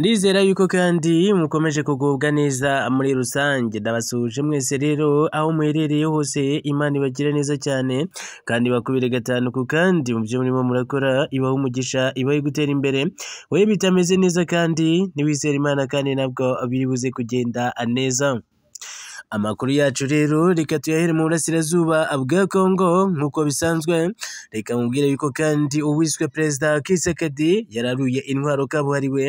ndizera yuko kandi mukomeje kugubwa neza muri rusange ndabasuje mwese rero aho muherereye hose imana ibagira neza cyane kandi bakubire gatanu ku kandi mu byo murimo murakora ibaho umugisha ibaho gutera imbere we bitameze neza kandi ntiwizere imana kandi nabwo biri kugenda neza Amakuru yacu rero reka tuyahere mu burasirazuba bwa Congo nk'uko bisanzwe, reka mubwire yuko kandi uwiswe perezida Kisekedi yararuye intwaro kabuhariwe,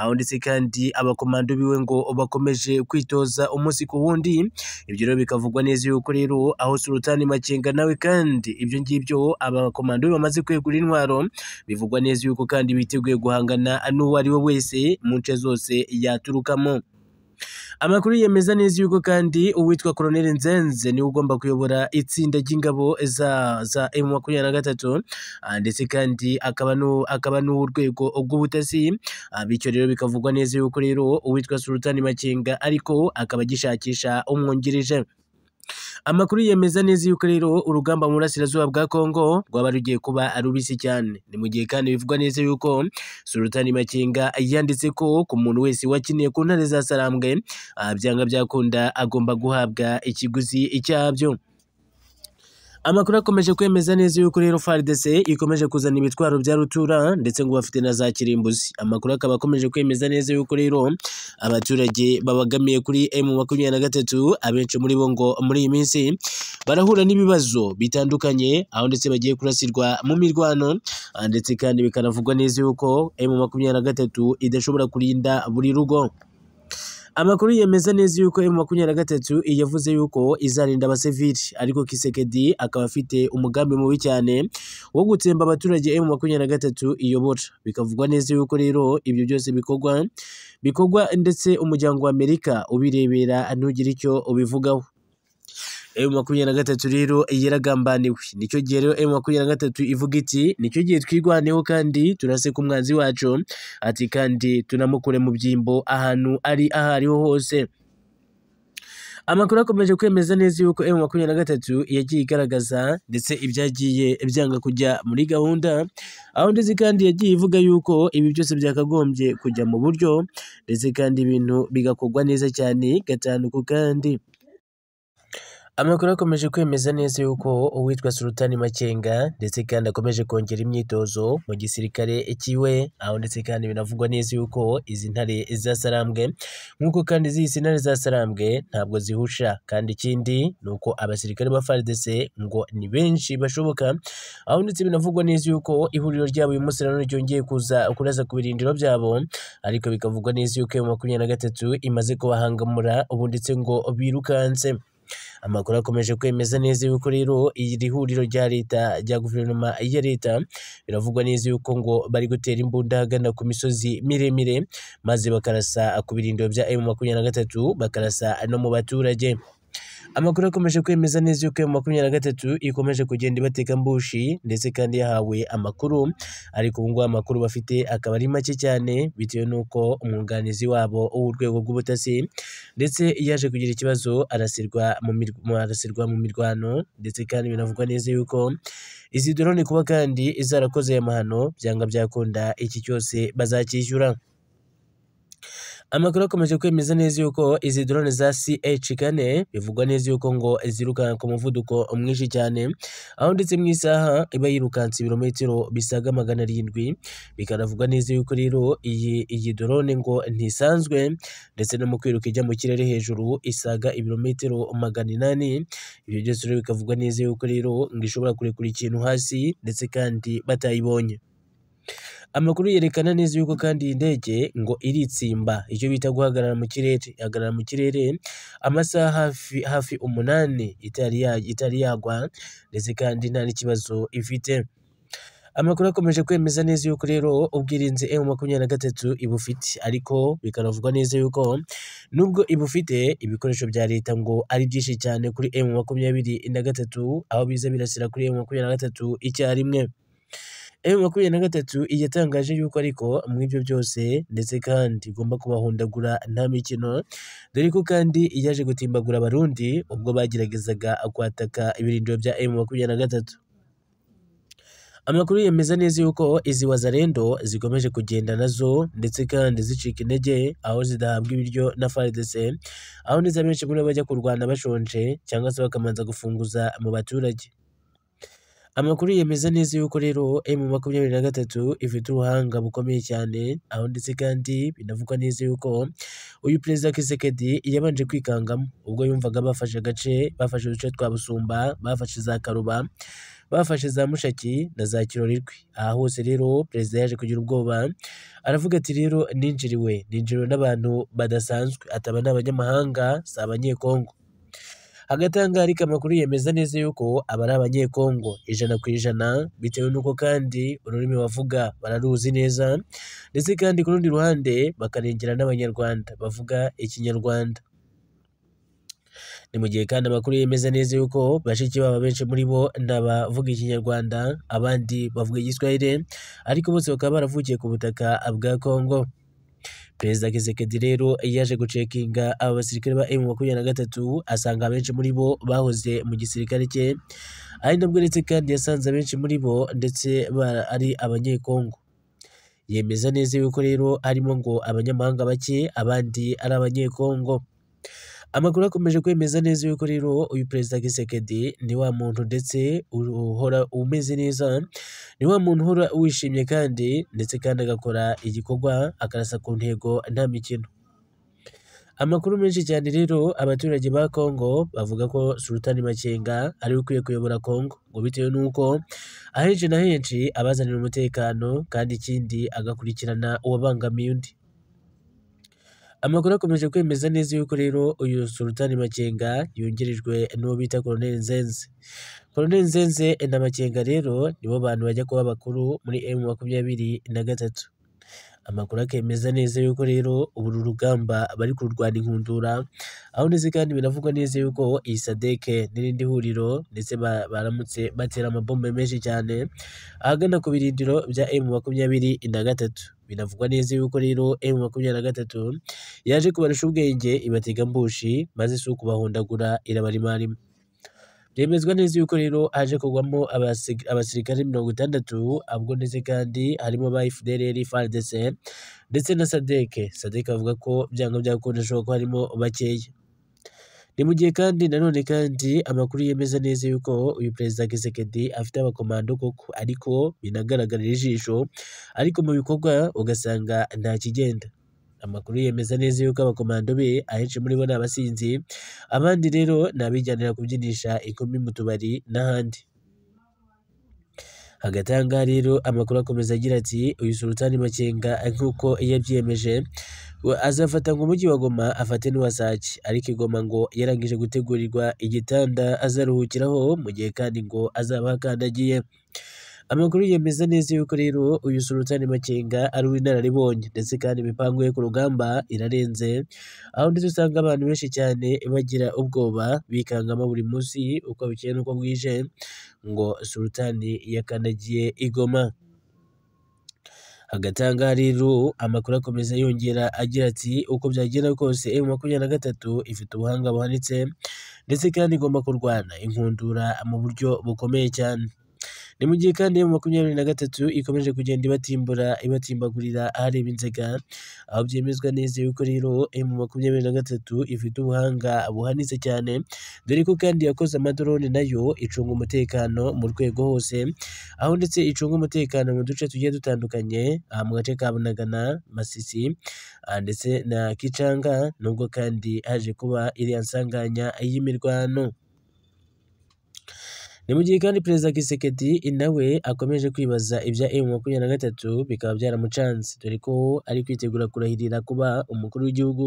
aho ndetse kandi abakomando biwe ngo bakomeje kwitoza umunsi ku wundi, ibyo rero bikavugwa neza yuko rero aho Sultani Makenga nawe kandi ibyo ngibyo abakomando bamaze kwegura intwaro, bivugwa neza yuko kandi biteguye guhangana n'uwo ari we wese mu nce zose yaturukamo. amakuru yemeza neza yuko kandi uwitwa Colonel Nzenze niwe ugomba kuyobora itsinda ry'ingabo za za m gatatu ah, ndetse kandi akaba akaba n'urwego rw'ubutasi ah, bityo rero bikavugwa neza yuko rero uwitwa Sultani Makenga ariko akaba agishakisha umwungirije Amakuru yemeza neza yuko rero urugamba mu burasirazuba bwa Kongo rwaba rugiye kuba arubisi cyane. Ni mu gihe kandi bivugwa neza yuko Sultani Makenga yanditse ko ku muntu wese wakiniye ku ntare za Sarambwe byanga byakunda agomba guhabwa ikiguzi icyabyo. Amakuru akomeje kwemeza neza yuko rero FARDC ikomeje kuzana ibitwaro bya rutura ndetse ngo bafite na za kirimbuzi. Amakuru akaba akomeje kwemeza neza yuko rero abaturage babagamiye kuri M23 abenshi muri bo ngo muri iyi minsi barahura n'ibibazo bitandukanye aho ndetse bagiye kurasirwa mu mirwano ndetse kandi bikanavugwa neza yuko M23 idashobora kurinda buri rugo. amakuru yemeza neza yuko makumyabiri na gatatu yavuze yuko izarinda abasivili ariko kisekedi akaba afite umugambi mubi cyane wo gutsemba abaturage makumyabiri na gatatu iyobora bikavugwa neza yuko rero ibyo byose bikorwa bikorwa ndetse umuryango wa Amerika ubirebera ntugire icyo ubivugaho emu makumyabiri na gatatu rero yaragambaniwe nicyo gihe rero emu makumyabiri na gatatu ivuga iti nicyo gihe twirwaneho kandi ku umwanzi wacu ati kandi tunamukure mu byimbo ahantu ari aho ariho hose amakuru akomeje kwemeza neza yuko emu makumyabiri na gatatu yagiye igaragaza ndetse ibyagiye byanga kujya muri gahunda aho ndetse kandi yagiye ivuga yuko ibi byose byakagombye kujya mu buryo ndetse kandi ibintu bigakorwa neza cyane gatanu ku kandi amakuru akomeje kwemeza neza yuko uwitwa Sultan Makenga ndetse kandi akomeje kongera imyitozo mu gisirikare kiwe aho ndetse kandi binavugwa neza yuko izi ntare za nk'uko kandi izi ntare za ntabwo zihusha kandi ikindi ni uko abasirikare ba FARDC ngo ni benshi bashoboka aho ndetse binavugwa neza yuko ihuriro ryabo uyu munsi nanone ryongeye kuza kurasa ku birindiro byabo ariko bikavugwa neza yuko makumyabiri na gatatu imaze kubahangamura ubu ndetse ngo birukanse amakuru akomeje kwemeza neza yuko rero iri huriro rya leta rya guverinoma ya leta biravugwa neza yuko ngo bari gutera imbunda ahagana ku misozi miremire maze bakarasa ku birindiro bya M makumyabiri na gatatu bakarasa no mu baturage Amakuru akomeje kwemeza neza yuko emu makumyabiri na gatatu ikomeje kugenda ibatega mbushi ndetse kandi yahawe amakuru ariko ubu ngubu amakuru bafite akaba ari make cyane bitewe n'uko umwunganizi wabo w'urwego rw'ubutasi ndetse yaje kugira ikibazo arasirwa mu mu mirwano ndetse kandi binavugwa neza yuko izi drone kuba kandi zarakoze aya mahano byanga byakunda iki cyose bazacyishyura. amakuru akomeje kwemeza neza yuko izi drone za CH4 bivugwa neza yuko ngo zirukanka ku muvuduko mwinshi cyane aho ndetse mu isaha iba yirukanse ibirometero bisaga magana arindwi bikanavugwa neza yuko rero iyi iyi drone ngo ntisanzwe ndetse no mu kwiruka ijya mu kirere hejuru isaga ibirometero magana inani ibyo byose rero bikavugwa neza yuko rero ngo ishobora kurekura ikintu hasi ndetse kandi batayibonye Amakuru yerekana neza yuko kandi iyi ndege ngo iritsimba icyo bita guhagarara mu kirere, ihagarara mu kirere amasaha hafi hafi umunani itari yagwa ndetse kandi nta n'ikibazo ifite. Amakuru akomeje kwemeza neza yuko rero ubwirinzi e M makumyabiri na gatatu ibufite ariko bikanavugwa neza yuko nubwo ibufite ibikoresho bya leta ngo ari byinshi cyane kuri e M makumyabiri na gatatu aho biza birasira kuri e M makumyabiri na gatatu icyarimwe. M makumyabiri na gatatu iyatangaje yuko ariko muri ibyo byose ndetse kandi igomba kubahondagura nta mikino dore ko kandi yaje gutimbagura abarundi ubwo bageragezaga kwataka ibirindiro bya emu makumyabiri na gatatu amakuru yemeza neza yuko izi wazarendo zikomeje kugenda nazo ndetse kandi zicika intege aho zidahabwa ibiryo na FARDC aho neza benshi muri bajya kurwana bashonje cyangwa se bakamanza gufunguza mu baturage amakuru yemeza neza yuko rero emu makumyabiri na gatatu ifite ubuhanga bukomeye cyane aho ndetse kandi binavugwa neza yuko uyu perezida Kisekedi yabanje kwikangamo ubwo yumvaga bafashe agace bafashe uduce twa Busumba bafashe za Karuba bafashe za Mushaki na za Kirorirwe aha hose rero perezida yaje kugira ubwoba aravuga ati rero ninjiriwe ninjiriwe n'abantu badasanzwe ataba ni abanyamahanga si abanyekongo hagati aha ngaha ariko amakuru yemeza neza yuko aba ari abanyekongo ijana ku ijana bitewe n'uko kandi ururimi bavuga bararuzi neza ndetse kandi ku rundi ruhande bakarengera n'abanyarwanda bavuga ikinyarwanda ni mu gihe kandi amakuru yemeza neza yuko bashiki babo benshi muri bo ni abavuga ikinyarwanda abandi bavuga igiswahili ariko bose bakaba baravukiye ku butaka bwa kongo perezida Kisekedi rero yaje gucekinga aba basirikare ba emu makumyabiri na gatatu asanga abenshi muri bo bahoze mu gisirikare cye ari nabwo ndetse kandi yasanze benshi muri bo ndetse ari abanyekongo yemeza neza yuko rero harimo ngo abanyamahanga bake abandi ari abanyekongo amakuru akomeje kwemeza neza yuko rero uyu perezida Gisekedi ni wa muntu ndetse uhora umeze neza ni wa muntu uhora wishimye kandi ndetse kandi agakora igikorwa akarasa ku ntego nta mikino amakuru menshi cyane rero abaturage ba Congo bavuga ko Sultani Makenga ari ukwiye kuyobora Congo ngo bitewe n'uko ahenshi na henshi abazanira umutekano kandi ikindi agakurikirana uwabangamiye undi Amakuru akomeje kwemeza neza yuko rero uyu Sultan Makenga yungirijwe n'uwo bita Colonel Nzenze. Colonel Nzenze na Makenga rero nibo bantu bajya kuba bakuru muri M makumyabiri na gatatu. amakuru akemeza neza yuko rero uru rugamba bari kurwana inkundura aho ndetse kandi binavugwa neza yuko iyi sadeke n'irindi huriro ndetse baramutse batera amabombe menshi cyane ahagana ku birindiro bya emu makumyabiri na gatatu binavugwa neza yuko rero emu makumyabiri na gatatu yaje kubarusha ubwenge ibatega mbushi maze si ukubahondagura irabarimarima byemezwa neza yuko rero haje kugwamo abasirikare mirongo itandatu abwo ndetse kandi harimo ba FDLR FARDC ndetse na SADC SADC avuga ko byanga byakunda ashobora ko harimo bakeya ni mu gihe kandi nanone kandi amakuru yemeza neza yuko uyu perezida Kisekedi afite abakomando koko ariko binagaragarira ijisho ariko mu bikorwa ugasanga ntakigenda amakuru yemeza neza yuko abakomando be ahenshi muri bo ni abasinzi abandi rero ni abijyanira kubyinisha ikumi mu tubari n'ahandi hagati aha rero amakuru akomeza agira ati uyu sultani makenga nk'uko yabyiyemeje azafata ngo nk'umujyi wa goma afate n'uwasake ariko igoma ngo yarangije gutegurirwa igitanda azaruhukiraho mu gihe kandi ngo azaba akandagiye Amakuru yemeza neza yuko rero uyu Sultan Makenga ari uw'inararibonye ndetse kandi imipango ye ku rugamba irarenze aho ndetse usanga abantu benshi cyane bagira ubwoba bikangamo buri munsi uko bikeye n'uko bwije ngo Sultan yakandagiye igoma agatanga aha rero amakuru akomeza yongera agira ati uko byagenda kose M makumyabiri na gatatu ifite ubuhanga buhanitse ndetse kandi igomba kurwana inkundura mu buryo bukomeye cyane Ni mu gihe kandi mu makumyabiri na gatatu ikomeje kugenda ibatimbura ibatimbagurira ahareba inzega aho byemezwa neza yuko rero emu makumyabiri na gatatu ifite ubuhanga buhanitse cyane dore ko kandi yakoze amadorone nayo icunga umutekano mu rwego hose aho ndetse icunga umutekano mu duce tugiye dutandukanye aha mu gace ka Bunagana Masisi ah, ndetse na Kicanga nubwo kandi haje kuba iriya nsanganya y'imirwano Ni mu gihe kandi Perezida Kisekedi nawe akomeje kwibaza ibya M makumyabiri na gatatu bikaba byaramucanze dore ko ari kwitegura kurahirira kuba umukuru w'igihugu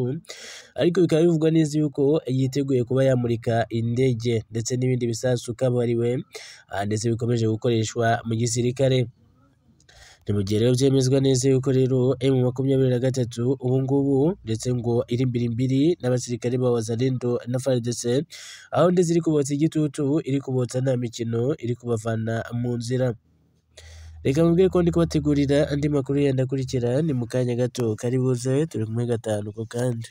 ariko bikaba bivugwa neza yuko yiteguye kuba yamurika indege ndetse n'ibindi bisasu kabuhariwe ah, ndetse bikomeje gukoreshwa mu gisirikare. ni mu gihe rero byemezwa neza yuko rero emu makumyabiri na gatatu ubu ngubu ndetse ngo iri mbiri imbiri n'abasirikare ba wazalendo na faridese aho ndetse iri kubatsa igitutu iri kubotsa nta mikino iri kubavana mu nzira reka mubwire ko ndi kubategurira andi makuru yenda akurikira ni mu kanya gato kari buze turi kumwe gatanu ku kandi